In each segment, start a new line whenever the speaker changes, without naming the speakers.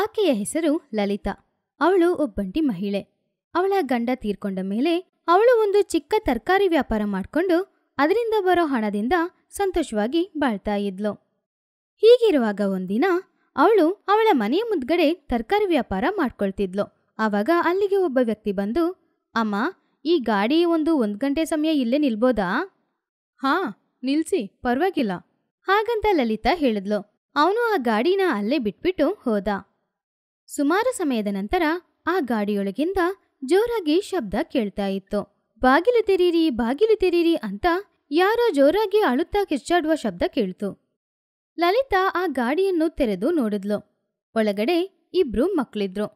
ಆಕೆಯ ಹೆಸರು ಲಲಿತಾ ಅವಳು ಒಬ್ಬಂಟಿ ಮಹಿಳೆ ಅವಳ ಗಂಡ ತೀರ್ಕೊಂಡ ಮೇಲೆ ಅವಳು ಒಂದು ಚಿಕ್ಕ ತರಕಾರಿ ವ್ಯಾಪಾರ ಮಾಡಿಕೊಂಡು ಅದರಿಂದ ಬರೋ ಹಣದಿಂದ ಸಂತೋಷವಾಗಿ ಬಾಳ್ತಾ ಇದ್ಲು ಹೀಗಿರುವಾಗ ಒಂದಿನ ಅವಳು ಅವಳ ಮನೆಯ ಮುಂದ್ಗಡೆ ತರಕಾರಿ ವ್ಯಾಪಾರ ಮಾಡ್ಕೊಳ್ತಿದ್ಲು ಆವಾಗ ಅಲ್ಲಿಗೆ ಒಬ್ಬ ವ್ಯಕ್ತಿ ಬಂದು ಅಮ್ಮ ಈ ಗಾಡಿ ಒಂದು ಒಂದು ಗಂಟೆ ಸಮಯ ಇಲ್ಲೇ ನಿಲ್ಬೋದಾ ಹಾ ನಿಲ್ಸಿ ಪರವಾಗಿಲ್ಲ ಹಾಗಂತ ಲಲಿತಾ ಹೇಳಿದ್ಲು ಅವನು ಆ ಗಾಡಿನ ಅಲ್ಲೇ ಬಿಟ್ಬಿಟ್ಟು ಹೋದ ಸುಮಾರು ಸಮಯದ ನಂತರ ಆ ಗಾಡಿಯೊಳಗಿಂದ ಜೋರಾಗಿ ಶಬ್ದ ಕೇಳ್ತಾ ಇತ್ತು ಬಾಗಿಲು ತೆರೀರಿ ಬಾಗಿಲು ತೆರೀರಿ ಅಂತ ಯಾರೋ ಜೋರಾಗಿ ಅಳುತ್ತಾ ಕಿಚ್ಚಾಡುವ ಶಬ್ದ ಕೇಳ್ತು ಲಲಿತಾ ಆ ಗಾಡಿಯನ್ನು ತೆರೆದು ನೋಡಿದ್ಲು ಒಳಗಡೆ ಇಬ್ರು ಮಕ್ಕಳಿದ್ರು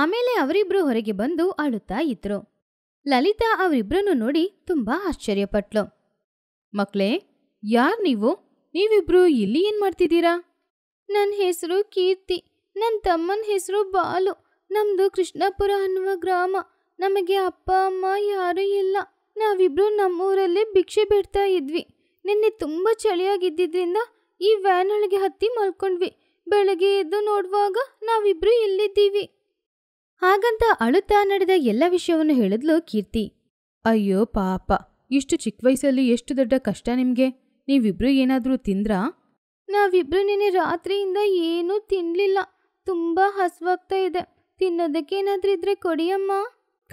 ಆಮೇಲೆ ಅವರಿಬ್ರು ಹೊರಗೆ ಬಂದು ಅಳುತ್ತಾ ಇದ್ರು ಲಲಿತಾ ಅವರಿಬ್ರನ್ನು ನೋಡಿ ತುಂಬಾ ಆಶ್ಚರ್ಯಪಟ್ಲು ಮಕ್ಳೇ ಯಾರ್ ನೀವು ನೀವಿಬ್ರು ಇಲ್ಲಿ ಏನ್ ಮಾಡ್ತಿದ್ದೀರಾ ನನ್ನ ಹೆಸರು ಕೀರ್ತಿ ನನ್ನ ತಮ್ಮನ ಹೆಸರು ಬಾಲು ನಮ್ಮದು ಕೃಷ್ಣಾಪುರ ಅನ್ನುವ ಗ್ರಾಮ ನಮಗೆ ಅಪ್ಪ ಅಮ್ಮ ಯಾರೂ ಇಲ್ಲ ನಾವಿಬ್ಬರು ನಮ್ಮೂರಲ್ಲಿ ಭಿಕ್ಷೆ ಬಿಡ್ತಾ ಇದ್ವಿ ನಿನ್ನೆ ತುಂಬ ಚಳಿಯಾಗಿದ್ದರಿಂದ ಈ ವ್ಯಾನ್ ಒಳಗೆ ಹತ್ತಿ ಮಲ್ಕೊಂಡ್ವಿ ಬೆಳಗ್ಗೆ ಎದ್ದು ನೋಡುವಾಗ ನಾವಿಬ್ರು ಇಲ್ಲಿದ್ದೀವಿ ಹಾಗಂತ ಅಳುತ್ತಾ ನಡೆದ ಎಲ್ಲ ವಿಷಯವನ್ನು ಹೇಳಿದ್ಲು ಕೀರ್ತಿ ಅಯ್ಯೋ ಪಾಪ ಇಷ್ಟು ಚಿಕ್ಕ ವಯಸ್ಸಲ್ಲಿ ಎಷ್ಟು ದೊಡ್ಡ ಕಷ್ಟ ನಿಮಗೆ ನೀವಿಬ್ರು ಏನಾದರೂ ತಿಂದ್ರಾ ನಾವಿಬ್ರು ನಿನ್ನೆ ರಾತ್ರಿಯಿಂದ ಏನೂ ತಿನ್ಲಿಲ್ಲ ತುಂಬ ಹಸ್ವಾಗ್ತಾ ಇದೆ ತಿನ್ನೋದಕ್ಕೇನಾದ್ರೂ ಇದ್ರೆ ಕೊಡಿಯಮ್ಮ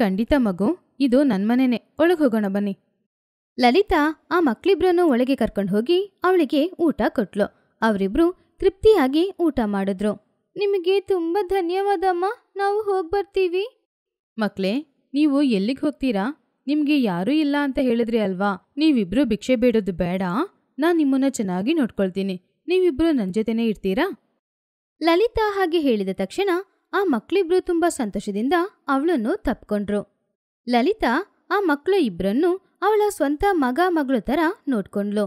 ಖಂಡಿತ ಮಗು ಇದು ನನ್ನ ಮನೆನೇ ಒಳಗೆ ಹೋಗೋಣ ಬನ್ನಿ ಲಲಿತಾ ಆ ಮಕ್ಳಿಬ್ರನ್ನು ಒಳಗೆ ಕರ್ಕೊಂಡು ಹೋಗಿ ಅವಳಿಗೆ ಊಟ ಕೊಟ್ಲು ಅವರಿಬ್ರು ತೃಪ್ತಿಯಾಗಿ ಊಟ ಮಾಡಿದ್ರು ನಿಮಗೆ ತುಂಬ ಧನ್ಯವಾದಮ್ಮ
ನಾವು ಹೋಗಿ ಬರ್ತೀವಿ ಮಕ್ಳೇ ನೀವು ಎಲ್ಲಿಗೆ ಹೋಗ್ತೀರಾ ನಿಮಗೆ ಯಾರೂ ಇಲ್ಲ ಅಂತ ಹೇಳಿದ್ರಿ ಅಲ್ವಾ ನೀವಿಬ್ರು ಭಿಕ್ಷೆ ಬೇಡೋದು ಬೇಡ ನಾನು ನಿಮ್ಮನ್ನು ಚೆನ್ನಾಗಿ ನೋಡ್ಕೊಳ್ತೀನಿ
ನೀವಿಬ್ರು ನನ್ನ ಜೊತೆನೇ ಇರ್ತೀರಾ ಲಲಿತಾ ಹಾಗೆ ಹೇಳಿದ ತಕ್ಷಣ ಆ ಮಕ್ಕಳಿಬ್ರು ತುಂಬಾ ಸಂತೋಷದಿಂದ ಅವಳನ್ನು ತಪ್ಕೊಂಡ್ರು ಲಲಿತಾ ಆ ಮಕ್ಕಳು ಇಬ್ಬರನ್ನು ಅವಳ ಸ್ವಂತ ಮಗ ಮಗಳು ತರ ನೋಡ್ಕೊಂಡ್ಲು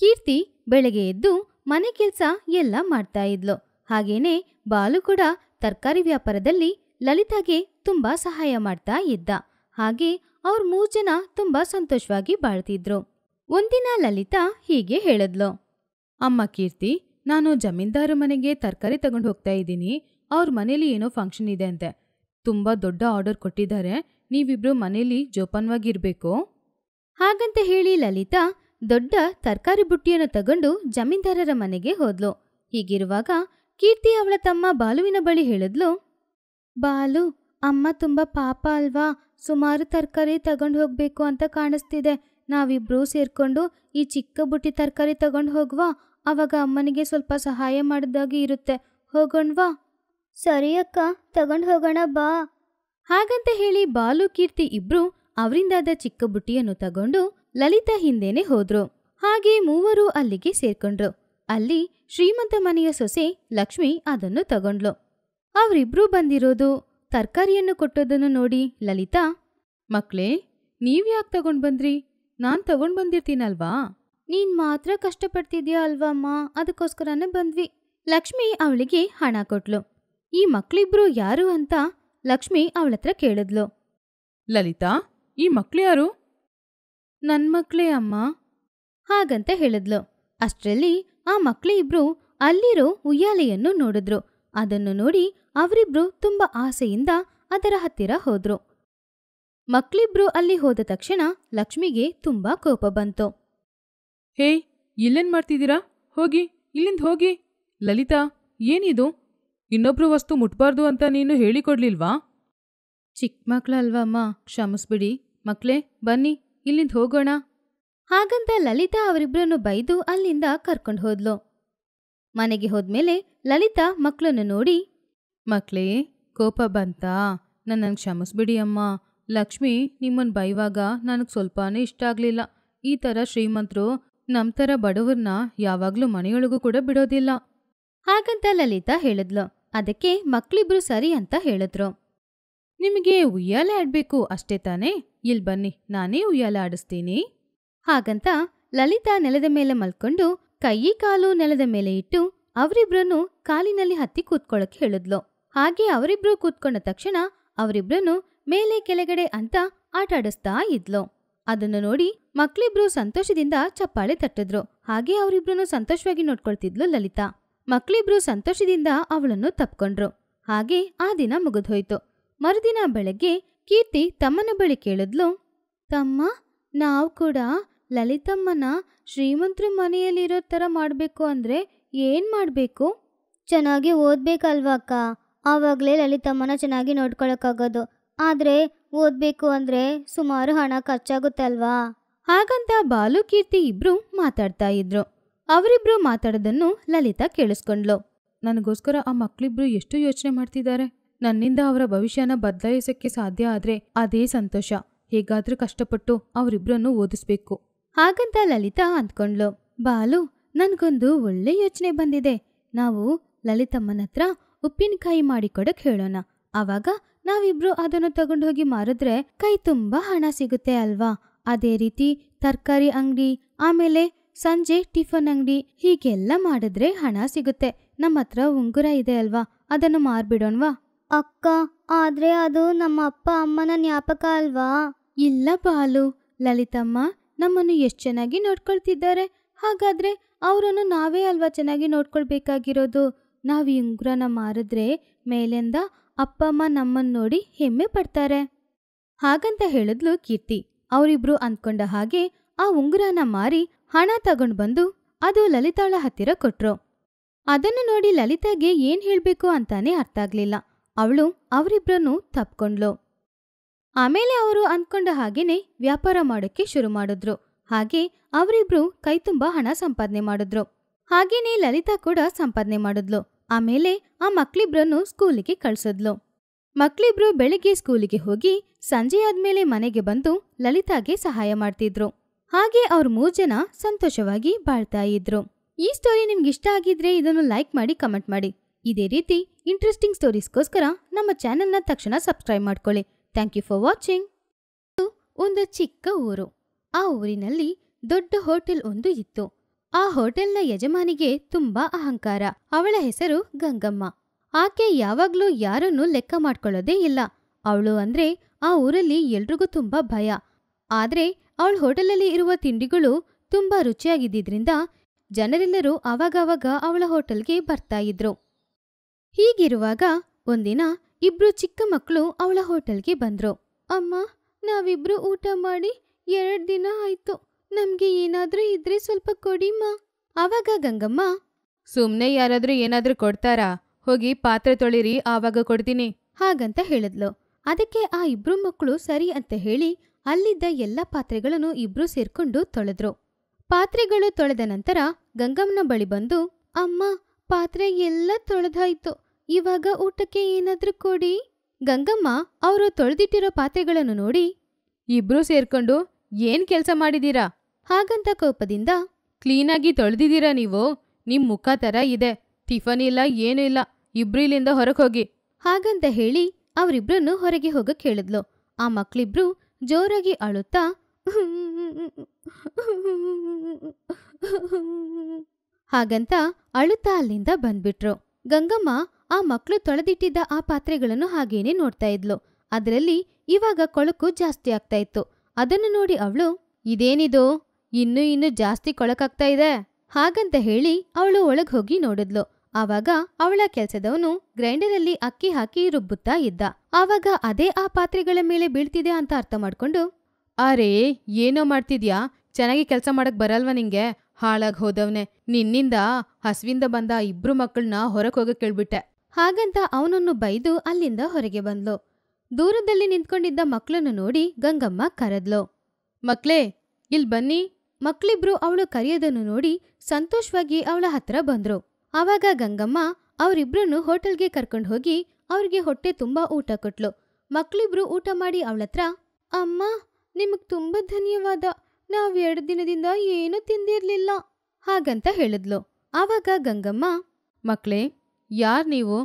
ಕೀರ್ತಿ ಬೆಳಗ್ಗೆ ಎದ್ದು ಮನೆ ಕೆಲಸ ಎಲ್ಲ ಮಾಡ್ತಾ ಇದ್ಲು ಹಾಗೇನೆ ಬಾಲು ಕೂಡ ತರಕಾರಿ ವ್ಯಾಪಾರದಲ್ಲಿ ಲಲಿತಾಗೆ ತುಂಬಾ ಸಹಾಯ ಮಾಡ್ತಾ ಇದ್ದ ಹಾಗೆ ಅವ್ರ ಮೂರ್ ಜನ ತುಂಬಾ ಸಂತೋಷವಾಗಿ ಬಾಳ್ತಿದ್ರು ಒಂದಿನ ಲಲಿತಾ ಹೀಗೆ ಹೇಳದ್ಲು ಅಮ್ಮ ಕೀರ್ತಿ ನಾನು ಜಮೀನ್ದಾರ ಮನೆಗೆ ತರಕಾರಿ ತಗೊಂಡು ಹೋಗ್ತಾ ಇದ್ದೀನಿ ಅವ್ರ ಮನೇಲಿ ಏನೋ ಫಂಕ್ಷನ್ ಇದೆ ಅಂತೆ ತುಂಬ ದೊಡ್ಡ ಆರ್ಡರ್ ಕೊಟ್ಟಿದ್ದಾರೆ ನೀವಿಬ್ರು ಮನೇಲಿ ಜೋಪಾನ್ವಾಗಿರ್ಬೇಕು ಹಾಗಂತ ಹೇಳಿ ಲಲಿತಾ ದೊಡ್ಡ ತರಕಾರಿ ಬುಟ್ಟಿಯನ್ನು ತಗೊಂಡು ಜಮೀನ್ದಾರರ ಮನೆಗೆ ಹೋದ್ಲು ಹೀಗಿರುವಾಗ ಕೀರ್ತಿ ಅವಳ ತಮ್ಮ ಬಾಲುವಿನ ಬಳಿ ಹೇಳಿದ್ಲು ಬಾಲು ಅಮ್ಮ ತುಂಬ ಪಾಪ ಅಲ್ವಾ ಸುಮಾರು ತರಕಾರಿ ತಗೊಂಡು ಹೋಗಬೇಕು ಅಂತ ಕಾಣಿಸ್ತಿದೆ ನಾವಿಬ್ರು ಸೇರ್ಕೊಂಡು ಈ ಚಿಕ್ಕ ಬುಟ್ಟಿ ತರಕಾರಿ ತಗೊಂಡು ಹೋಗುವ ಅವಾಗ ಅಮ್ಮನಿಗೆ ಸ್ವಲ್ಪ ಸಹಾಯ ಮಾಡಿದಾಗಿ ಇರುತ್ತೆ ಹೋಗೋಣ್ವಾ ಸರಿ ಅಕ್ಕ ತಗೊಂಡು ಹೋಗೋಣ ಬಾ ಹಾಗಂತ ಹೇಳಿ ಬಾಲು ಕೀರ್ತಿ ಇಬ್ರು ಅವರಿಂದಾದ ಚಿಕ್ಕ ಬುಟ್ಟಿಯನ್ನು ತಗೊಂಡು ಲಲಿತಾ ಹಿಂದೇನೆ ಹೋದ್ರು ಹಾಗೆ ಮೂವರು ಅಲ್ಲಿಗೆ ಸೇರ್ಕೊಂಡ್ರು ಅಲ್ಲಿ ಶ್ರೀಮಂತ ಮನೆಯ ಸೊಸೆ ಲಕ್ಷ್ಮಿ ಅದನ್ನು ತಗೊಂಡ್ಲು ಅವರಿಬ್ರು ಬಂದಿರೋದು ತರಕಾರಿಯನ್ನು ಕೊಟ್ಟೋದನ್ನು ನೋಡಿ ಲಲಿತಾ ಮಕ್ಳೇ ನೀವ್ಯಾಕೆ ತಗೊಂಡ್ ಬಂದ್ರಿ ನಾನು ತಗೊಂಡ್ ಬಂದಿರ್ತೀನಲ್ವಾ ನೀನ್ ಮಾತ್ರ ಕಷ್ಟಪಡ್ತಿದ್ಯಾ ಅಲ್ವಮ್ಮ ಅದಕ್ಕೋಸ್ಕರನೇ ಬಂದ್ವಿ ಲಕ್ಷ್ಮಿ ಅವಳಿಗೆ ಹಣ ಕೊಟ್ಲು ಈ ಮಕ್ಳಿಬ್ರು ಯಾರು ಅಂತ ಲಕ್ಷ್ಮಿ ಅವಳತ್ರ ಕೇಳಿದ್ಲು ಲಲಿತಾ ಈ ಮಕ್ಳು ಯಾರು ನನ್ ಮಕ್ಳೇ ಅಮ್ಮ ಹಾಗಂತ ಹೇಳಿದ್ಲು ಅಷ್ಟ್ರಲ್ಲಿ ಆ ಇಬ್ರು ಅಲ್ಲಿರೋ ಉಯ್ಯಾಲೆಯನ್ನು ನೋಡಿದ್ರು ಅದನ್ನು ನೋಡಿ ಅವರಿಬ್ರು ತುಂಬಾ ಆಸೆಯಿಂದ ಅದರ ಹತ್ತಿರ ಹೋದ್ರು ಮಕ್ಳಿಬ್ರು ಅಲ್ಲಿ ಹೋದ ತಕ್ಷಣ
ಲಕ್ಷ್ಮಿಗೆ ತುಂಬಾ ಕೋಪ ಬಂತು ಹೇ ಇಲ್ಲೇನು ಮಾಡ್ತಿದ್ದೀರಾ ಹೋಗಿ ಇಲ್ಲಿಂದ ಹೋಗಿ ಲಲಿತಾ ಏನಿದು ಇನ್ನೊಬ್ರು ವಸ್ತು ಮುಟ್ಬಾರ್ದು ಅಂತ ನೀನು ಹೇಳಿಕೊಡ್ಲಿಲ್ವಾ ಚಿಕ್ಕ ಅಮ್ಮ ಕ್ಷಮಿಸ್ಬಿಡಿ ಮಕ್ಳೇ ಬನ್ನಿ
ಇಲ್ಲಿಂದ ಹೋಗೋಣ ಹಾಗಂತ ಲಲಿತಾ ಅವರಿಬ್ಬರನ್ನು ಬೈದು ಅಲ್ಲಿಂದ ಕರ್ಕೊಂಡು ಹೋದ್ಲು ಮನೆಗೆ ಹೋದ್ಮೇಲೆ ಲಲಿತಾ ಮಕ್ಕಳನ್ನು ನೋಡಿ ಮಕ್ಳೇ
ಕೋಪ ಬಂತಾ ನನ್ನನ್ನು ಕ್ಷಮಿಸ್ಬಿಡಿ ಅಮ್ಮ ಲಕ್ಷ್ಮಿ ನಿಮ್ಮನ್ನು ಬೈವಾಗ ನನಗೆ ಸ್ವಲ್ಪನೇ ಇಷ್ಟ ಆಗಲಿಲ್ಲ ಈ ಥರ ಶ್ರೀಮಂತರು ನಮ್ ತರ ಬಡವ್ರನ್ನ ಯಾವಾಗ್ಲೂ
ಮನೆಯೊಳಗೂ ಕೂಡ ಬಿಡೋದಿಲ್ಲ ಹಾಗಂತ ಲಲಿತಾ ಹೇಳಿದ್ಲು ಅದಕ್ಕೆ ಮಕ್ಳಿಬ್ರು ಸರಿ ಅಂತ ಹೇಳಿದ್ರು ನಿಮಗೆ ಉಯ್ಯಾಲೆ ಆಡ್ಬೇಕು ಅಷ್ಟೇ ತಾನೇ ಇಲ್ ಬನ್ನಿ ನಾನೇ ಉಯ್ಯಾಲೆ ಆಡಿಸ್ತೀನಿ ಹಾಗಂತ ಲಲಿತಾ ನೆಲದ ಮೇಲೆ ಮಲ್ಕೊಂಡು ಕೈಯಿ ಕಾಲು ನೆಲದ ಮೇಲೆ ಇಟ್ಟು ಅವರಿಬ್ರನ್ನು ಕಾಲಿನಲ್ಲಿ ಹತ್ತಿ ಕೂತ್ಕೊಳ್ಳಕ್ಕೆ ಹೇಳಿದ್ಲು ಹಾಗೆ ಅವರಿಬ್ರು ಕೂತ್ಕೊಂಡ ತಕ್ಷಣ ಅವರಿಬ್ರನ್ನು ಮೇಲೆ ಕೆಳಗಡೆ ಅಂತ ಆಟಾಡಿಸ್ತಾ ಇದ್ಲು ಅದನ್ನು ನೋಡಿ ಮಕ್ಕಳಿಬ್ರು ಸಂತೋಷದಿಂದ ಚಪ್ಪಾಳೆ ತಟ್ಟಿದ್ರು ಹಾಗೆ ಅವರಿಬ್ರು ಸಂತೋಷವಾಗಿ ನೋಡ್ಕೊಳ್ತಿದ್ಲು ಲಲಿತಾ ಮಕ್ಕಳಿಬ್ರು ಸಂತೋಷದಿಂದ ಅವಳನ್ನು ತಪ್ಕೊಂಡ್ರು ಹಾಗೆ ಆ ದಿನ ಮುಗಿದೋಯ್ತು ಮರುದಿನ ಬೆಳಗ್ಗೆ ಕೀರ್ತಿ ತಮ್ಮನ ಬಳಿ ಕೇಳಿದ್ಲು ತಮ್ಮ ನಾವು ಕೂಡ ಲಲಿತಮ್ಮನ ಶ್ರೀಮಂತರ ಮನೆಯಲ್ಲಿರೋ ಥರ ಮಾಡಬೇಕು ಅಂದರೆ ಏನು ಮಾಡಬೇಕು ಚೆನ್ನಾಗಿ ಓದ್ಬೇಕಲ್ವಾ ಅಕ್ಕ ಆವಾಗಲೇ ಲಲಿತಮ್ಮನ ಚೆನ್ನಾಗಿ ನೋಡ್ಕೊಳಕ್ಕಾಗೋದು ಆದ್ರೆ ಓದ್ಬೇಕು ಅಂದ್ರೆ ಸುಮಾರು ಹಣ ಖರ್ಚಾಗುತ್ತಲ್ವಾ ಹಾಗಂತ ಬಾಲು ಕೀರ್ತಿ ಇಬ್ರು ಮಾತಾಡ್ತಾ ಇದ್ರು ಅವರಿಬ್ರು ಮಾತಾಡೋದನ್ನು ಲಲಿತಾ ಕೇಳಿಸ್ಕೊಂಡ್ಲು ನನಗೋಸ್ಕರ ಆ ಮಕ್ಕಳಿಬ್ರು ಎಷ್ಟು ಯೋಚನೆ ಮಾಡ್ತಿದ್ದಾರೆ ನನ್ನಿಂದ ಅವರ ಭವಿಷ್ಯನ ಬದಲಾಯಿಸಕ್ಕೆ ಸಾಧ್ಯ ಆದ್ರೆ ಅದೇ ಸಂತೋಷ ಹೇಗಾದ್ರೂ ಕಷ್ಟಪಟ್ಟು ಅವರಿಬ್ರನ್ನು ಓದಿಸ್ಬೇಕು ಹಾಗಂತ ಲಲಿತಾ ಅಂದ್ಕೊಂಡ್ಲು ಬಾಲು ನನಗೊಂದು ಒಳ್ಳೆ ಯೋಚನೆ ಬಂದಿದೆ ನಾವು ಲಲಿತಮ್ಮನ ಹತ್ರ ಉಪ್ಪಿನಕಾಯಿ ಮಾಡಿಕೊಡಕ್ಕೆ ಹೇಳೋಣ ಆವಾಗ ನಾವಿಬ್ರು ಅದನ್ನು ತಗೊಂಡು ಹೋಗಿ ಮಾರಿದ್ರೆ ಕೈ ತುಂಬಾ ಹಣ ಸಿಗುತ್ತೆ ಅಲ್ವಾ ಅದೇ ರೀತಿ ತರಕಾರಿ ಅಂಗಡಿ ಆಮೇಲೆ ಸಂಜೆ ಟಿಫನ್ ಅಂಗಡಿ ಹೀಗೆಲ್ಲ ಮಾಡಿದ್ರೆ ಹಣ ಸಿಗುತ್ತೆ ನಮ್ಮ ಹತ್ರ ಉಂಗುರ ಇದೆ ಅಲ್ವಾ ಅದನ್ನು ಮಾರ್ಬಿಡೋಣ್ವಾ ಅಕ್ಕ ಆದ್ರೆ ಅದು ನಮ್ಮ ಅಪ್ಪ ಅಮ್ಮನ ಜ್ಞಾಪಕ ಅಲ್ವಾ ಇಲ್ಲ ಪಾಲು ಲಲಿತಮ್ಮ ನಮ್ಮನ್ನು ಎಷ್ಟು ಚೆನ್ನಾಗಿ ನೋಡ್ಕೊಳ್ತಿದ್ದಾರೆ ಹಾಗಾದ್ರೆ ಅವರನ್ನು ನಾವೇ ಅಲ್ವಾ ಚೆನ್ನಾಗಿ ನೋಡ್ಕೊಳ್ಬೇಕಾಗಿರೋದು ನಾವು ಈ ಉಂಗುರನ ಮಾರಿದ್ರೆ ಮೇಲಿಂದ ಅಪ್ಪ ಅಮ್ಮ ನೋಡಿ ಹೆಮ್ಮೆ ಪಡ್ತಾರೆ ಹಾಗಂತ ಹೇಳಿದ್ಲು ಕೀರ್ತಿ ಅವರಿಬ್ರು ಅಂದ್ಕೊಂಡ ಹಾಗೆ ಆ ಉಂಗುರನ ಮಾರಿ ಹಣ ತಗೊಂಡು ಬಂದು ಅದು ಲಲಿತಾಳ ಹತ್ತಿರ ಕೊಟ್ರು ಅದನ್ನು ನೋಡಿ ಲಲಿತಾಗೆ ಏನ್ ಹೇಳ್ಬೇಕು ಅಂತಾನೆ ಅರ್ಥ ಆಗ್ಲಿಲ್ಲ ಅವಳು ಅವರಿಬ್ರನ್ನು ತಪ್ಕೊಂಡ್ಲು ಆಮೇಲೆ ಅವರು ಅಂದ್ಕೊಂಡ ಹಾಗೇನೆ ವ್ಯಾಪಾರ ಮಾಡೋಕ್ಕೆ ಶುರು ಮಾಡಿದ್ರು ಹಾಗೆ ಅವರಿಬ್ರು ಕೈತುಂಬ ಹಣ ಸಂಪಾದನೆ ಮಾಡಿದ್ರು ಹಾಗೇನೆ ಲಲಿತಾ ಕೂಡ ಸಂಪಾದನೆ ಮಾಡಿದ್ಲು ಆಮೇಲೆ ಆ ಮಕ್ಳಿಬ್ರನ್ನು ಸ್ಕೂಲಿಗೆ ಕಳ್ಸದ್ಲು ಮಕ್ಳಿಬ್ರು ಬೆಳಿಗ್ಗೆ ಸ್ಕೂಲಿಗೆ ಹೋಗಿ ಸಂಜೆ ಆದ್ಮೇಲೆ ಮನೆಗೆ ಬಂದು ಲಲಿತಾಗೆ ಸಹಾಯ ಮಾಡ್ತಿದ್ರು ಹಾಗೆ ಅವ್ರ ಮೂರು ಜನ ಸಂತೋಷವಾಗಿ ಬಾಳ್ತಾ ಇದ್ರು ಈ ಸ್ಟೋರಿ ನಿಮ್ಗೆ ಇಷ್ಟ ಆಗಿದ್ರೆ ಇದನ್ನು ಲೈಕ್ ಮಾಡಿ ಕಮೆಂಟ್ ಮಾಡಿ ಇದೇ ರೀತಿ ಇಂಟ್ರೆಸ್ಟಿಂಗ್ ಸ್ಟೋರೀಸ್ಗೋಸ್ಕರ ನಮ್ಮ ಚಾನೆಲ್ನ ತಕ್ಷಣ ಸಬ್ಸ್ಕ್ರೈಬ್ ಮಾಡ್ಕೊಳ್ಳಿ ಥ್ಯಾಂಕ್ ಯು ಫಾರ್ ವಾಚಿಂಗ್ ಒಂದು ಚಿಕ್ಕ ಊರು ಆ ಊರಿನಲ್ಲಿ ದೊಡ್ಡ ಹೋಟೆಲ್ ಒಂದು ಇತ್ತು ಆ ಹೋಟೆಲ್ನ ಯಜಮಾನಿಗೆ ತುಂಬಾ ಅಹಂಕಾರ ಅವಳ ಹೆಸರು ಗಂಗಮ್ಮ ಆಕೆ ಯಾವಾಗ್ಲೂ ಯಾರನ್ನೂ ಲೆಕ್ಕ ಮಾಡ್ಕೊಳ್ಳೋದೇ ಇಲ್ಲ ಅವಳು ಅಂದ್ರೆ ಆ ಊರಲ್ಲಿ ಎಲ್ರಿಗೂ ತುಂಬಾ ಭಯ ಆದ್ರೆ ಅವಳ ಹೋಟೆಲಲ್ಲಿ ಇರುವ ತಿಂಡಿಗಳು ತುಂಬಾ ರುಚಿಯಾಗಿದ್ದಿದ್ರಿಂದ ಜನರೆಲ್ಲರೂ ಅವಾಗವಾಗ ಅವಳ ಹೋಟೆಲ್ಗೆ ಬರ್ತಾ ಇದ್ರು ಹೀಗಿರುವಾಗ ಒಂದಿನ ಇಬ್ರು ಚಿಕ್ಕ ಮಕ್ಕಳು ಅವಳ ಹೋಟೆಲ್ಗೆ ಬಂದ್ರು ಅಮ್ಮ ನಾವಿಬ್ರು ಊಟ ಮಾಡಿ ಎರಡು ದಿನ ಆಯ್ತು ನಮ್ಗೆ ಏನಾದ್ರೂ ಇದ್ರೆ ಸ್ವಲ್ಪ ಕೊಡಿಮ್ಮ ಆವಾಗ ಗಂಗಮ್ಮ ಸುಮ್ನೆ ಯಾರಾದ್ರೂ ಏನಾದ್ರೂ ಕೊಡ್ತಾರಾ ಹೋಗಿ ಪಾತ್ರೆ ತೊಳಿರಿ ಆವಾಗ ಕೊಡ್ತೀನಿ ಹಾಗಂತ ಹೇಳಿದ್ಲು ಅದಕ್ಕೆ ಆ ಇಬ್ರು ಮಕ್ಕಳು ಸರಿ ಅಂತ ಹೇಳಿ ಅಲ್ಲಿದ್ದ ಎಲ್ಲ ಪಾತ್ರೆಗಳನ್ನು ಇಬ್ರು ಸೇರ್ಕೊಂಡು ತೊಳೆದ್ರು ಪಾತ್ರೆಗಳು ತೊಳೆದ ನಂತರ ಗಂಗಮ್ಮನ ಬಳಿ ಬಂದು ಅಮ್ಮ ಪಾತ್ರೆ ಎಲ್ಲ ತೊಳೆದಾಯ್ತು ಇವಾಗ ಊಟಕ್ಕೆ ಏನಾದ್ರೂ ಕೊಡಿ ಗಂಗಮ್ಮ ಅವರು ತೊಳೆದಿಟ್ಟಿರೋ ಪಾತ್ರೆಗಳನ್ನು ನೋಡಿ ಇಬ್ರು ಸೇರ್ಕೊಂಡು ಏನ್ ಕೆಲಸ ಮಾಡಿದೀರಾ ಹಾಗಂತ ಕೋಪದಿಂದ ಕ್ಲೀನಾಗಿ ತೊಳೆದಿದ್ದೀರಾ ನೀವು ನಿಮ್ಮ ಮುಖ ಥರ ಇದೆ ಟಿಫನ್ ಇಲ್ಲ ಏನೂ ಇಲ್ಲ ಇಬ್ರು ಹೊರಗೆ ಹೋಗಿ ಹಾಗಂತ ಹೇಳಿ ಅವರಿಬ್ರನ್ನು ಹೊರಗೆ ಹೋಗಕ್ಕೆ ಹೇಳಿದ್ಲು ಆ ಮಕ್ಕಳಿಬ್ರು ಜೋರಾಗಿ ಅಳುತ್ತಾ ಹಾಗಂತ ಅಳುತ್ತಾ ಅಲ್ಲಿಂದ ಬಂದ್ಬಿಟ್ರು ಗಂಗಮ್ಮ ಆ ಮಕ್ಕಳು ತೊಳೆದಿಟ್ಟಿದ್ದ ಆ ಪಾತ್ರೆಗಳನ್ನು ಹಾಗೇನೆ ನೋಡ್ತಾ ಇದ್ಲು ಅದರಲ್ಲಿ ಇವಾಗ ಕೊಳಕು ಜಾಸ್ತಿ ಆಗ್ತಾ ಇತ್ತು ಅದನ್ನು ನೋಡಿ ಅವಳು ಇದೇನಿದು ಇನ್ನೂ ಇನ್ನೂ ಜಾಸ್ತಿ ಕೊಳಕಾಗ್ತಾ ಇದೆ ಹಾಗಂತ ಹೇಳಿ ಅವಳು ಒಳಗೆ ಹೋಗಿ ನೋಡಿದ್ಲು ಆವಾಗ ಅವಳ ಕೆಲಸದವನು ಅಲ್ಲಿ ಅಕ್ಕಿ ಹಾಕಿ ರುಬ್ಬುತ್ತಾ ಇದ್ದ ಆವಾಗ ಅದೇ ಆ ಪಾತ್ರೆಗಳ ಮೇಲೆ ಬೀಳ್ತಿದೆ ಅಂತ ಅರ್ಥ ಮಾಡ್ಕೊಂಡು ಅರೇ ಏನೋ ಮಾಡ್ತಿದ್ಯಾ ಚೆನ್ನಾಗಿ ಕೆಲಸ ಮಾಡಕ್ ಬರಲ್ವಾ ನಿಂಗೆ ಹಾಳಾಗ್ ಹೋದವ್ನೆ ನಿನ್ನಿಂದ ಹಸುವಿಂದ ಬಂದ ಇಬ್ರು ಮಕ್ಕಳನ್ನ ಹೊರಗೆ ಹೋಗಕ್ ಕೇಳ್ಬಿಟ್ಟೆ ಹಾಗಂತ ಅವನನ್ನು ಬೈದು ಅಲ್ಲಿಂದ ಹೊರಗೆ ಬಂದ್ಲು ದೂರದಲ್ಲಿ ನಿಂತ್ಕೊಂಡಿದ್ದ ಮಕ್ಕಳನ್ನು ನೋಡಿ ಗಂಗಮ್ಮ ಕರೆದ್ಲು ಮಕ್ಳೇ ಇಲ್ ಬನ್ನಿ ಮಕ್ಳಿಬ್ರು ಅವಳು ಕರೆಯೋದನ್ನು ನೋಡಿ ಸಂತೋಷವಾಗಿ ಅವಳ ಹತ್ರ ಬಂದ್ರು ಆವಾಗ ಗಂಗಮ್ಮ ಅವರಿಬ್ರನ್ನು ಹೋಟೆಲ್ಗೆ ಕರ್ಕೊಂಡು ಹೋಗಿ ಅವ್ರಿಗೆ ಹೊಟ್ಟೆ ತುಂಬಾ ಊಟ ಕೊಟ್ಲು ಮಕ್ಳಿಬ್ರು ಊಟ ಮಾಡಿ ಅವಳತ್ರ ಅಮ್ಮ ನಿಮಗ್ ತುಂಬಾ ಧನ್ಯವಾದ ನಾವ್ ಎರಡು ದಿನದಿಂದ ಏನೂ ತಿಂದಿರ್ಲಿಲ್ಲ ಹಾಗಂತ ಹೇಳಿದ್ಲು ಆವಾಗ ಗಂಗಮ್ಮ ಮಕ್ಳೇ ಯಾರ್ ನೀವು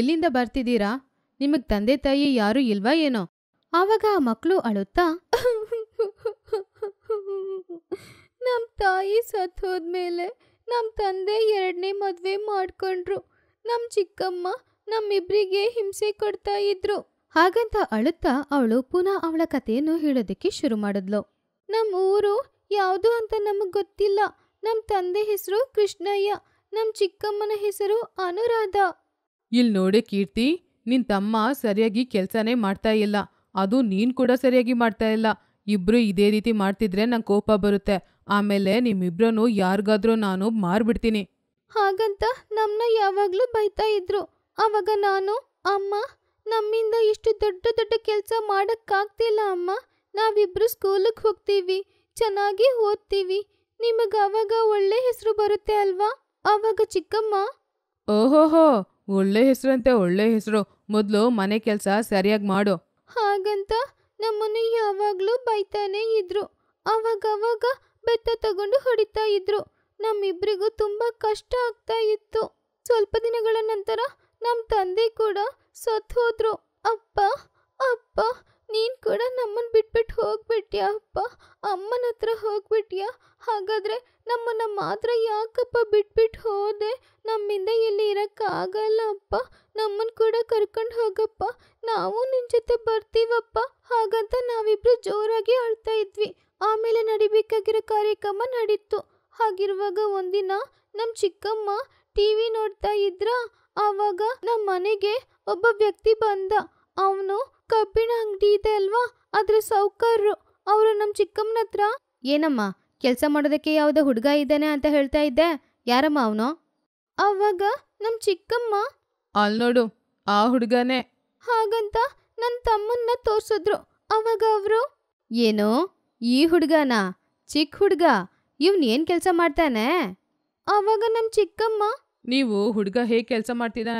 ಎಲ್ಲಿಂದ ಬರ್ತಿದ್ದೀರಾ ನಿಮಗ್ ತಂದೆ ತಾಯಿ ಯಾರು ಇಲ್ವಾ ಏನೋ ಆವಾಗ ಆ ಮಕ್ಕಳು ಅಳುತ್ತಾ ನಮ್ಮ ತಾಯಿ ಹೋದ್ಮೇಲೆ ನಮ್ಮ ತಂದೆ ಎರಡನೇ ಮದುವೆ ಮಾಡ್ಕೊಂಡ್ರು ನಮ್ಮ ಚಿಕ್ಕಮ್ಮ ನಮ್ಮಿಬ್ರಿಗೆ ಹಿಂಸೆ ಕೊಡ್ತಾ ಇದ್ರು ಹಾಗಂತ ಅಳುತ್ತಾ ಅವಳು ಪುನಃ ಅವಳ ಕಥೆಯನ್ನು ಹೇಳೋದಕ್ಕೆ ಶುರು ಮಾಡಿದ್ಲು ನಮ್ಮ ಊರು ಯಾವುದು ಅಂತ ನಮಗೆ ಗೊತ್ತಿಲ್ಲ ನಮ್ಮ ತಂದೆ ಹೆಸರು ಕೃಷ್ಣಯ್ಯ
ನಮ್ಮ ಚಿಕ್ಕಮ್ಮನ ಹೆಸರು ಅನುರಾಧ ಇಲ್ಲಿ ನೋಡಿ ಕೀರ್ತಿ ನಿನ್ ತಮ್ಮ ಸರಿಯಾಗಿ ಕೆಲಸನೇ ಮಾಡ್ತಾ ಇಲ್ಲ ಅದು ನೀನ್ ಕೂಡ ಸರಿಯಾಗಿ ಮಾಡ್ತಾ ಇಲ್ಲ ಇಬ್ರು ಇದೇ ರೀತಿ ಮಾಡ್ತಿದ್ರೆ ನಂಗೆ ಕೋಪ ಬರುತ್ತೆ ಆಮೇಲೆ ನಿಮ್ಮಿಬ್ರನ್ನು ಯಾರಿಗಾದ್ರೂ ನಾನು ಮಾರ್ಬಿಡ್ತೀನಿ
ಹಾಗಂತ ನಮ್ಮನ್ನ ಯಾವಾಗ್ಲೂ ಬೈತಾ ಇದ್ರು ಅವಾಗ ನಾನು ಅಮ್ಮ ನಮ್ಮಿಂದ ಇಷ್ಟು ದೊಡ್ಡ ದೊಡ್ಡ ಕೆಲಸ ಮಾಡಕ್ಕಾಗ್ತಿಲ್ಲ ಅಮ್ಮ ನಾವಿಬ್ರು ಸ್ಕೂಲಿಗೆ ಹೋಗ್ತೀವಿ ಚೆನ್ನಾಗಿ ಓದ್ತೀವಿ ನಿಮಗೆ ಅವಾಗ ಒಳ್ಳೆ ಹೆಸರು ಬರುತ್ತೆ ಅಲ್ವಾ
ಅವಾಗ ಚಿಕ್ಕಮ್ಮ ಓಹೋಹೋ ಒಳ್ಳೆ ಹೆಸರಂತೆ ಒಳ್ಳೆ ಹೆಸರು ಮೊದಲು ಮನೆ ಕೆಲಸ ಸರಿಯಾಗಿ ಮಾಡು
ಹಾಗಂತ ನಮ್ಮನ್ನು ಯಾವಾಗಲೂ ಬೈತಾನೇ ಇದ್ರು ಆವಾಗ ಬೆತ್ತ ತಗೊಂಡು ಹೊಡಿತಾ ಇದ್ರು ನಮ್ಮಿಬ್ಬರಿಗೂ ತುಂಬ ಕಷ್ಟ ಆಗ್ತಾ ಇತ್ತು ಸ್ವಲ್ಪ ದಿನಗಳ ನಂತರ ನಮ್ಮ ತಂದೆ ಕೂಡ ಸತ್ತು ಹೋದ್ರು ಅಪ್ಪ ಅಪ್ಪ ನೀನು ಕೂಡ ನಮ್ಮನ್ನು ಬಿಟ್ಬಿಟ್ಟು ಹೋಗ್ಬಿಟ್ಯಾ ಅಪ್ಪ ಅಮ್ಮನ ಹತ್ರ ಹೋಗ್ಬಿಟ್ಯ ಹಾಗಾದರೆ ನಮ್ಮನ್ನು ಮಾತ್ರ ಯಾಕಪ್ಪ ಬಿಟ್ಬಿಟ್ಟು ಹೋದೆ ನಮ್ಮಿಂದ ಇಲ್ಲಿ ಇರೋಕ್ಕಾಗಲ್ಲ ಅಪ್ಪ ನಮ್ಮನ್ ಕೂಡ ಕರ್ಕೊಂಡು ಹೋಗಪ್ಪ ನಾವು ನಿನ್ನ ಜೊತೆ ಬರ್ತೀವಪ್ಪ ಹಾಗಂತ ನಾವಿಬ್ರು ಜೋರಾಗಿ ಅಳ್ತಾ ಇದ್ವಿ ಆಮೇಲೆ ನಡಿಬೇಕಾಗಿರೋ ಕಾರ್ಯಕ್ರಮ ನಡೀತು ಹಾಗಿರುವಾಗ ಒಂದಿನ ನಮ್ಮ ಚಿಕ್ಕಮ್ಮ ಟಿ ವಿ ನೋಡ್ತಾ ಇದ್ರ ಆವಾಗ ನಮ್ಮ ಮನೆಗೆ ಒಬ್ಬ ವ್ಯಕ್ತಿ ಬಂದ ಅವನು ಕಬ್ಬಿಣ ಅಂಗಡಿ ಇದೆ ಅಲ್ವಾ ಅದ್ರ ಸೌಕರ್ರು ಅವರು ನಮ್ಮ ಚಿಕ್ಕಮ್ಮನ ಹತ್ರ ಏನಮ್ಮ ಕೆಲಸ ಮಾಡೋದಕ್ಕೆ ಯಾವುದೋ ಹುಡುಗ ಇದ್ದಾನೆ ಅಂತ ಹೇಳ್ತಾ ಇದ್ದೆ ಯಾರಮ್ಮ ಅವನು ಅವಾಗ ನಮ್ಮ ಚಿಕ್ಕಮ್ಮ
ಅಲ್ಲಿ ನೋಡು ಆ ಹುಡುಗನೇ
ಹಾಗಂತ ನನ್ನ ತಮ್ಮನ್ನ ತೋರ್ಸಿದ್ರು ಅವಾಗ ಅವರು ಏನು ಈ ಹುಡುಗನ ಚಿಕ್ಕ ಹುಡುಗ ಇವ್ನ ಏನ್ ಕೆಲಸ ಮಾಡ್ತಾನೆ
ಅವಾಗ ನಮ್ಮ ಚಿಕ್ಕಮ್ಮ ನೀವು ಹುಡುಗ ಹೇಗೆ ಕೆಲಸ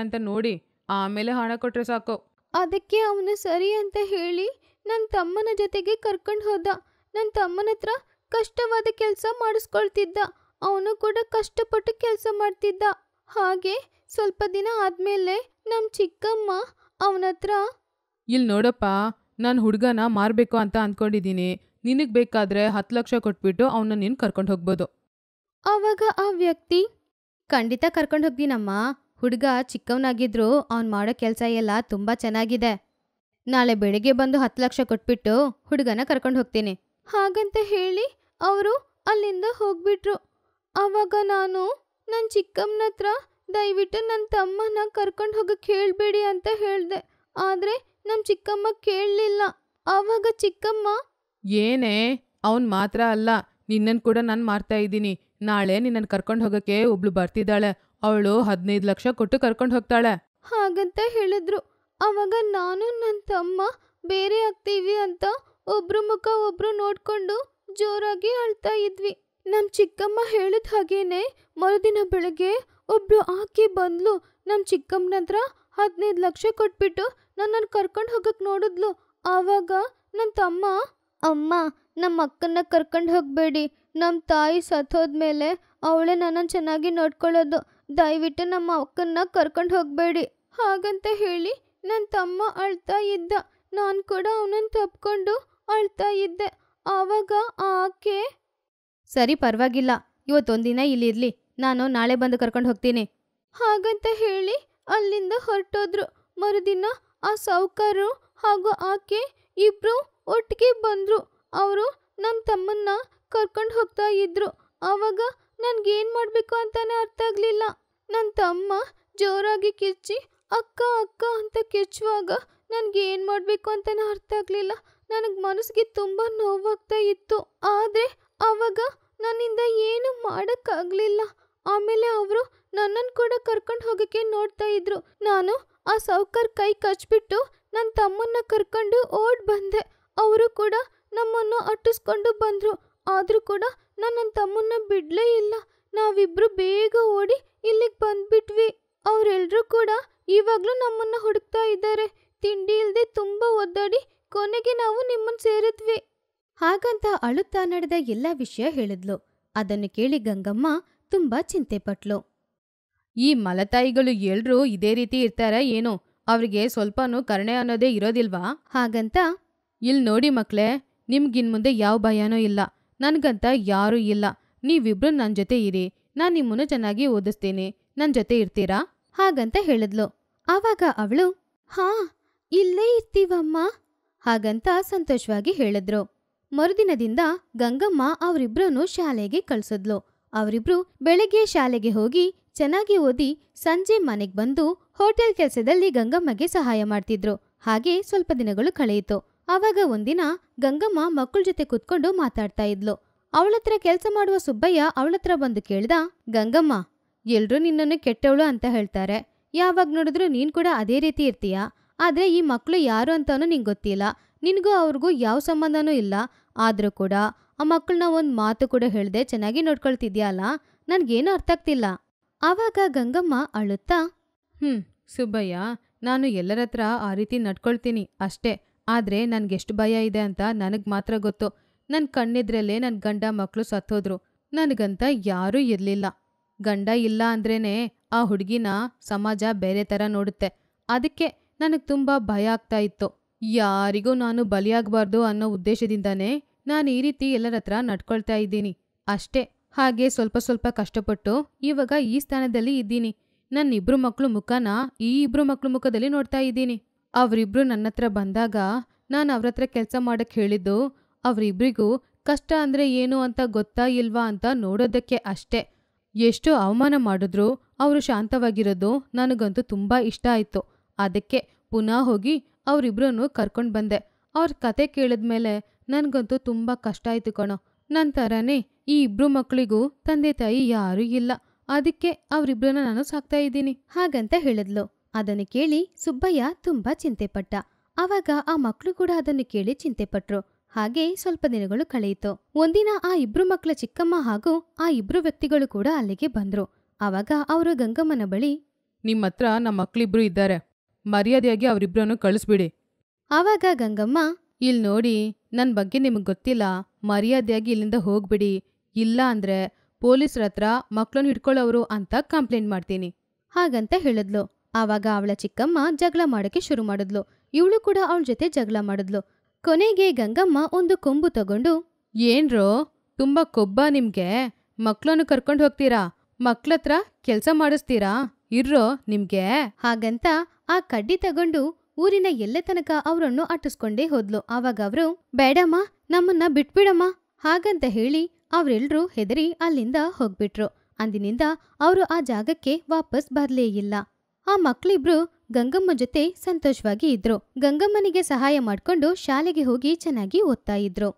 ಅಂತ ನೋಡಿ ಆಮೇಲೆ ಹಣ ಕೊಟ್ರೆ ಸಾಕು
ಅದಕ್ಕೆ ಅವನು ಸರಿ ಅಂತ ಹೇಳಿ ನನ್ನ ತಮ್ಮನ ಜೊತೆಗೆ ಕರ್ಕೊಂಡು ಹೋದ ನನ್ನ ತಮ್ಮನ ಹತ್ರ ಕಷ್ಟವಾದ ಕೆಲಸ ಮಾಡಿಸ್ಕೊಳ್ತಿದ್ದ ಅವನು ಕೂಡ ಕಷ್ಟಪಟ್ಟು ಕೆಲಸ ಮಾಡ್ತಿದ್ದ ಹಾಗೆ ಸ್ವಲ್ಪ ದಿನ ಆದ್ಮೇಲೆ ನಮ್ಮ ಚಿಕ್ಕಮ್ಮ ಅವನ ಹತ್ರ
ಇಲ್ಲಿ ನೋಡಪ್ಪ ನಾನು ಹುಡುಗನ ಮಾರ್ಬೇಕು ಅಂತ ಅಂದ್ಕೊಂಡಿದ್ದೀನಿ ನಿನಗೆ ಬೇಕಾದ್ರೆ ಹತ್ತು ಲಕ್ಷ ಕೊಟ್ಬಿಟ್ಟು ಅವನ ನೀನು ಕರ್ಕೊಂಡು ಹೋಗ್ಬೋದು ಅವಾಗ ಆ ವ್ಯಕ್ತಿ
ಖಂಡಿತ ಕರ್ಕೊಂಡು ಹೋಗ್ತೀನಮ್ಮ ಹುಡುಗ ಚಿಕ್ಕವನಾಗಿದ್ರೂ ಅವ್ನು ಮಾಡೋ ಕೆಲಸ ಎಲ್ಲ ತುಂಬಾ ಚೆನ್ನಾಗಿದೆ ನಾಳೆ ಬೆಳಿಗ್ಗೆ ಬಂದು ಹತ್ತು ಲಕ್ಷ ಕೊಟ್ಬಿಟ್ಟು ಹುಡುಗನ ಕರ್ಕೊಂಡು ಹೋಗ್ತೀನಿ ಹಾಗಂತ ಹೇಳಿ ಅವರು ಅಲ್ಲಿಂದ ಹೋಗ್ಬಿಟ್ರು ಅವಾಗ ನಾನು ನನ್ನ ಚಿಕ್ಕಮ್ಮನ ಹತ್ರ ದಯವಿಟ್ಟು ನನ್ನ ತಮ್ಮನ ಕರ್ಕೊಂಡು ಹೋಗಕ್ಕೆ ಹೇಳಬೇಡಿ ಅಂತ ಹೇಳಿದೆ
ಆದ್ರೆ ನಮ್ಮ ಚಿಕ್ಕಮ್ಮ
ಕೇಳಲಿಲ್ಲ ಆವಾಗ ಚಿಕ್ಕಮ್ಮ
ಏನೇ ಅವನು ಮಾತ್ರ ಅಲ್ಲ ನಿನ್ನನ್ನು ಕೂಡ ನಾನು ಮಾರ್ತಾ ಇದ್ದೀನಿ ನಾಳೆ ನಿನ್ನನ್ನು ಕರ್ಕೊಂಡು ಹೋಗೋಕ್ಕೆ ಒಬ್ಳು ಬರ್ತಿದ್ದಾಳೆ ಅವಳು ಹದಿನೈದು ಲಕ್ಷ ಕೊಟ್ಟು ಕರ್ಕೊಂಡು ಹೋಗ್ತಾಳೆ
ಹಾಗಂತ ಹೇಳಿದ್ರು ಅವಾಗ ನಾನು ನನ್ನ ತಮ್ಮ ಬೇರೆ ಆಗ್ತೀವಿ ಅಂತ ಒಬ್ರು ಮುಖ ಒಬ್ರು ನೋಡ್ಕೊಂಡು ಜೋರಾಗಿ ಅಳ್ತಾ ಇದ್ವಿ ನಮ್ಮ ಚಿಕ್ಕಮ್ಮ ಹೇಳಿದ ಹಾಗೇನೆ ಮರುದಿನ ಬೆಳಗ್ಗೆ ಒಬ್ರು ಆಕಿ ಬಂದ್ಲು ನಮ್ಮ ಚಿಕ್ಕಮ್ಮನ ಹತ್ರ ಹದಿನೈದು ಲಕ್ಷ ಕೊಟ್ಬಿಟ್ಟು ನನ್ನನ್ನು ಕರ್ಕೊಂಡು ಹೋಗಕ್ ನೋಡಿದ್ಲು ಆವಾಗ ನನ್ನ ತಮ್ಮ ಅಮ್ಮ ನಮ್ಮ ಅಕ್ಕನ್ನ ಕರ್ಕೊಂಡು ಹೋಗಬೇಡಿ ನಮ್ಮ ತಾಯಿ ಸತ್ತೋದ್ಮೇಲೆ ಅವಳೇ ನನ್ನನ್ನು ಚೆನ್ನಾಗಿ ನೋಡ್ಕೊಳ್ಳೋದು ದಯವಿಟ್ಟು ನಮ್ಮ ಅಕ್ಕನ್ನ ಕರ್ಕೊಂಡು ಹೋಗಬೇಡಿ ಹಾಗಂತ ಹೇಳಿ ನನ್ನ ತಮ್ಮ ಅಳ್ತಾ ಇದ್ದ ನಾನು ಕೂಡ ಅವನನ್ನು ತಪ್ಕೊಂಡು ಅಳ್ತಾ ಇದ್ದೆ ಆವಾಗ ಆಕೆ ಸರಿ ಪರವಾಗಿಲ್ಲ ಇವತ್ತೊಂದಿನ ಇಲ್ಲಿರಲಿ ನಾನು ನಾಳೆ ಬಂದು ಕರ್ಕೊಂಡು ಹೋಗ್ತೀನಿ ಹಾಗಂತ ಹೇಳಿ ಅಲ್ಲಿಂದ ಹೊರಟೋದ್ರು ಮರುದಿನ ಆ ಸಾವುಕಾರರು ಹಾಗೂ ಆಕೆ ಇಬ್ರು ಒಟ್ಟಿಗೆ ಬಂದರು ಅವರು ನಮ್ಮ ತಮ್ಮನ್ನ ಕರ್ಕೊಂಡು ಹೋಗ್ತಾ ಇದ್ರು ಆವಾಗ ನನಗೇನು ಮಾಡಬೇಕು ಅಂತಲೇ ಅರ್ಥ ಆಗಲಿಲ್ಲ ನನ್ನ ತಮ್ಮ ಜೋರಾಗಿ ಕಿರ್ಚಿ ಅಕ್ಕ ಅಕ್ಕ ಅಂತ ಕಿರ್ಚುವಾಗ ನನಗೇನು ಮಾಡಬೇಕು ಅಂತಾನೆ ಅರ್ಥ ಆಗಲಿಲ್ಲ ನನಗೆ ಮನಸ್ಸಿಗೆ ತುಂಬ ನೋವಾಗ್ತಾ ಇತ್ತು ಆದರೆ ಆವಾಗ ನನ್ನಿಂದ ಏನು ಮಾಡೋಕ್ಕಾಗಲಿಲ್ಲ ಆಮೇಲೆ ಅವರು ನನ್ನನ್ನು ಕೂಡ ಕರ್ಕೊಂಡು ಹೋಗೋಕ್ಕೆ ನೋಡ್ತಾ ಇದ್ರು ನಾನು ಆ ಸೌಕರ್ ಕೈ ಕಚ್ಬಿಟ್ಟು ನನ್ನ ತಮ್ಮನ್ನ ಕರ್ಕೊಂಡು ಓಡ್ ಬಂದೆ ಅವರು ಕೂಡ ನಮ್ಮನ್ನು ಅಟ್ಟಿಸ್ಕೊಂಡು ಬಂದರು ಆದರೂ ಕೂಡ ನಾನು ನನ್ನ ತಮ್ಮನ್ನ ಬಿಡಲೇ ಇಲ್ಲ ನಾವಿಬ್ರು ಬೇಗ ಓಡಿ ಇಲ್ಲಿಗೆ ಬಂದ್ಬಿಟ್ವಿ ಅವರೆಲ್ಲರೂ ಕೂಡ ಇವಾಗಲೂ ನಮ್ಮನ್ನ ಹುಡುಕ್ತಾ ಇದ್ದಾರೆ ತಿಂಡಿ ಇಲ್ಲದೆ ತುಂಬ ಒದ್ದಾಡಿ ಕೊನೆಗೆ ನಾವು ನಿಮ್ಮನ್ನು ಸೇರಿದ್ವಿ ಹಾಗಂತ ಅಳುತ್ತಾ ನಡೆದ ಎಲ್ಲ ವಿಷಯ ಹೇಳಿದ್ಲು ಅದನ್ನು ಕೇಳಿ ಗಂಗಮ್ಮ ತುಂಬ ಚಿಂತೆ ಪಟ್ಲು ಈ ಮಲತಾಯಿಗಳು ಎಲ್ರೂ ಇದೇ ರೀತಿ ಇರ್ತಾರ ಏನು ಅವ್ರಿಗೆ ಸ್ವಲ್ಪನೂ ಕರುಣೆ ಅನ್ನೋದೇ ಇರೋದಿಲ್ವಾ ಹಾಗಂತ ಇಲ್ಲಿ ನೋಡಿ ಮಕ್ಳೇ ನಿಮ್ಗಿನ್ ಮುಂದೆ ಯಾವ ಭಯನೂ ಇಲ್ಲ ನನಗಂತ ಯಾರೂ ಇಲ್ಲ ನೀವಿಬ್ರು ನನ್ನ ಜೊತೆ ಇರಿ ನಾನು ನಿಮ್ಮನ್ನು ಚೆನ್ನಾಗಿ ಓದಿಸ್ತೇನೆ ನನ್ನ ಜೊತೆ ಇರ್ತೀರಾ ಹಾಗಂತ ಹೇಳಿದ್ಲು ಆವಾಗ ಅವಳು ಹಾ ಇಲ್ಲೇ ಇರ್ತೀವಮ್ಮ ಹಾಗಂತ ಸಂತೋಷವಾಗಿ ಹೇಳಿದ್ರು ಮರುದಿನದಿಂದ ಗಂಗಮ್ಮ ಅವರಿಬ್ಬರನ್ನು ಶಾಲೆಗೆ ಕಳಿಸಿದ್ಲು ಅವರಿಬ್ರು ಬೆಳಗ್ಗೆ ಶಾಲೆಗೆ ಹೋಗಿ ಚೆನ್ನಾಗಿ ಓದಿ ಸಂಜೆ ಮನೆಗೆ ಬಂದು ಹೋಟೆಲ್ ಕೆಲಸದಲ್ಲಿ ಗಂಗಮ್ಮಗೆ ಸಹಾಯ ಮಾಡ್ತಿದ್ರು ಹಾಗೆ ಸ್ವಲ್ಪ ದಿನಗಳು ಕಳೆಯಿತು ಆವಾಗ ಒಂದಿನ ಗಂಗಮ್ಮ ಮಕ್ಕಳ ಜೊತೆ ಕುತ್ಕೊಂಡು ಮಾತಾಡ್ತಾ ಇದ್ಲು ಅವಳತ್ರ ಕೆಲಸ ಮಾಡುವ ಸುಬ್ಬಯ್ಯ ಅವಳತ್ರ ಬಂದು ಕೇಳ್ದ ಗಂಗಮ್ಮ ಎಲ್ರೂ ನಿನ್ನನ್ನು ಕೆಟ್ಟವಳು ಅಂತ ಹೇಳ್ತಾರೆ ಯಾವಾಗ ನೋಡಿದ್ರು ನೀನ್ ಕೂಡ ಅದೇ ರೀತಿ ಇರ್ತೀಯ ಆದ್ರೆ ಈ ಮಕ್ಕಳು ಯಾರು ಅಂತಾನೂ ನಿಂಗೆ ಗೊತ್ತಿಲ್ಲ ನಿನಗೂ ಅವ್ರಿಗೂ ಯಾವ ಸಂಬಂಧನೂ ಇಲ್ಲ ಆದ್ರೂ ಕೂಡ ಆ ಮಕ್ಕಳನ್ನ ಒಂದು ಮಾತು ಕೂಡ ಹೇಳ್ದೆ ಚೆನ್ನಾಗಿ ನೋಡ್ಕೊಳ್ತಿದ್ಯಾಲ ನನ್ಗೇನು ಅರ್ಥ ಆಗ್ತಿಲ್ಲ ಆವಾಗ ಗಂಗಮ್ಮ ಅಳುತ್ತಾ ಹ್ಮ್ ಸುಬ್ಬಯ್ಯ ನಾನು ಎಲ್ಲರತ್ರ ಆ ರೀತಿ ನಡ್ಕೊಳ್ತೀನಿ ಅಷ್ಟೇ ಆದರೆ ನನಗೆಷ್ಟು ಭಯ ಇದೆ ಅಂತ ನನಗೆ ಮಾತ್ರ ಗೊತ್ತು ನನ್ನ ಕಣ್ಣಿದ್ರಲ್ಲೇ ನನ್ನ ಗಂಡ ಮಕ್ಕಳು ಸತ್ತೋದ್ರು ನನಗಂತ ಯಾರೂ ಇರಲಿಲ್ಲ ಗಂಡ ಇಲ್ಲ ಅಂದ್ರೇ
ಆ ಹುಡುಗಿನ ಸಮಾಜ ಬೇರೆ ಥರ ನೋಡುತ್ತೆ ಅದಕ್ಕೆ ನನಗೆ ತುಂಬ ಭಯ ಆಗ್ತಾ ಇತ್ತು ಯಾರಿಗೂ ನಾನು ಬಲಿಯಾಗಬಾರ್ದು ಅನ್ನೋ ಉದ್ದೇಶದಿಂದನೇ ನಾನು ಈ ರೀತಿ ಎಲ್ಲರ ಹತ್ರ ನಡ್ಕೊಳ್ತಾ ಇದ್ದೀನಿ ಅಷ್ಟೇ ಹಾಗೆ ಸ್ವಲ್ಪ ಸ್ವಲ್ಪ ಕಷ್ಟಪಟ್ಟು ಇವಾಗ ಈ ಸ್ಥಾನದಲ್ಲಿ ಇದ್ದೀನಿ ನನ್ನಿಬ್ರು ಮಕ್ಕಳು ಮುಖನ ಈ ಇಬ್ರು ಮಕ್ಕಳು ಮುಖದಲ್ಲಿ ನೋಡ್ತಾ ಇದ್ದೀನಿ ಅವರಿಬ್ರು
ನನ್ನ ಹತ್ರ ಬಂದಾಗ ನಾನು ಅವ್ರ ಹತ್ರ ಕೆಲಸ ಮಾಡೋಕ್ಕೆ ಹೇಳಿದ್ದು ಅವರಿಬ್ರಿಗೂ ಕಷ್ಟ
ಅಂದರೆ ಏನು ಅಂತ ಗೊತ್ತಾ ಇಲ್ವಾ ಅಂತ ನೋಡೋದಕ್ಕೆ ಅಷ್ಟೇ ಎಷ್ಟು ಅವಮಾನ ಮಾಡಿದ್ರು ಅವರು ಶಾಂತವಾಗಿರೋದು ನನಗಂತೂ ತುಂಬ ಇಷ್ಟ ಆಯಿತು ಅದಕ್ಕೆ ಪುನಃ ಹೋಗಿ
ಅವರಿಬ್ಬರನ್ನು ಕರ್ಕೊಂಡು ಬಂದೆ ಅವ್ರ ಕತೆ ಕೇಳಿದ್ಮೇಲೆ ನನಗಂತೂ ತುಂಬ ಕಷ್ಟ ಆಯಿತು ಕಣೋ ನನ್ನ ಥರನೇ ಈ ಇಬ್ಬರು ಮಕ್ಕಳಿಗೂ ತಂದೆ ತಾಯಿ ಯಾರೂ ಇಲ್ಲ ಅದಕ್ಕೆ ಅವರಿಬ್ರನ್ನ ನಾನು ಸಾಕ್ತಾ ಇದ್ದೀನಿ ಹಾಗಂತ ಹೇಳಿದ್ಲು ಅದನ್ನು ಕೇಳಿ ಸುಬ್ಬಯ್ಯ ತುಂಬ ಚಿಂತೆಪಟ್ಟ ಆವಾಗ ಆ ಮಕ್ಕಳು ಕೂಡ ಅದನ್ನು ಕೇಳಿ ಚಿಂತೆಪಟ್ರು ಹಾಗೆ ಸ್ವಲ್ಪ ದಿನಗಳು ಕಳೆಯಿತು ಒಂದಿನ ಆ ಇಬ್ರು ಮಕ್ಕಳ ಚಿಕ್ಕಮ್ಮ ಹಾಗೂ ಆ ಇಬ್ರು ವ್ಯಕ್ತಿಗಳು ಕೂಡ ಅಲ್ಲಿಗೆ ಬಂದ್ರು ಆವಾಗ ಅವರು ಗಂಗಮ್ಮನ ಬಳಿ
ನಿಮ್ಮ ಹತ್ರ ನಮ್ಮ ಮಕ್ಕಳಿಬ್ರು ಇದ್ದಾರೆ ಮರ್ಯಾದೆಯಾಗಿ ಅವರಿಬ್ರನ್ನು ಕಳಿಸ್ಬಿಡಿ
ಆವಾಗ ಗಂಗಮ್ಮ ಇಲ್ಲಿ ನೋಡಿ ನನ್ನ ಬಗ್ಗೆ ನಿಮಗೆ ಗೊತ್ತಿಲ್ಲ ಮರ್ಯಾದೆಯಾಗಿ ಇಲ್ಲಿಂದ ಹೋಗ್ಬಿಡಿ ಇಲ್ಲ ಅಂದ್ರೆ ಪೊಲೀಸರ ಹತ್ರ ಮಕ್ಕಳನ್ನು ಹಿಡ್ಕೊಳ್ಳೋರು ಅಂತ ಕಂಪ್ಲೇಂಟ್ ಮಾಡ್ತೀನಿ ಹಾಗಂತ ಹೇಳಿದ್ಲು ಆವಾಗ ಅವಳ ಚಿಕ್ಕಮ್ಮ ಜಗಳ ಮಾಡೋಕ್ಕೆ ಶುರು ಮಾಡಿದ್ಲು ಇವಳು ಕೂಡ ಅವಳ ಜೊತೆ ಜಗಳ ಮಾಡಿದ್ಲು ಕೊನೆಗೆ ಗಂಗಮ್ಮ ಒಂದು ಕೊಂಬು ತಗೊಂಡು ಏನ್ರೋ ತುಂಬಾ ಕೊಬ್ಬ ನಿಮ್ಗೆ ಮಕ್ಳನ್ನು ಕರ್ಕೊಂಡು ಹೋಗ್ತೀರಾ ಮಕ್ಳತ್ರ ಕೆಲಸ ಮಾಡಿಸ್ತೀರಾ ಇರ್ರೋ ನಿಮ್ಗೆ ಹಾಗಂತ ಆ ಕಡ್ಡಿ ತಗೊಂಡು ಊರಿನ ಎಲ್ಲ ತನಕ ಅವರನ್ನು ಅಟ್ಟಿಸ್ಕೊಂಡೇ ಹೋದ್ಲು ಆವಾಗ ಅವರು ಬೇಡಮ್ಮ ನಮ್ಮನ್ನ ಬಿಟ್ಬಿಡಮ್ಮ ಹಾಗಂತ ಹೇಳಿ ಅವರೆಲ್ಲರೂ ಹೆದರಿ ಅಲ್ಲಿಂದ ಹೋಗ್ಬಿಟ್ರು ಅಂದಿನಿಂದ ಅವರು ಆ ಜಾಗಕ್ಕೆ ವಾಪಸ್ ಬರಲೇ ಇಲ್ಲ ಆ ಮಕ್ಕಳಿಬ್ರು ಗಂಗಮ್ಮ ಜೊತೆ ಸಂತೋಷವಾಗಿ ಇದ್ರು ಗಂಗಮ್ಮನಿಗೆ ಸಹಾಯ ಮಾಡ್ಕೊಂಡು ಶಾಲೆಗೆ ಹೋಗಿ ಚೆನ್ನಾಗಿ ಓದ್ತಾ ಇದ್ರು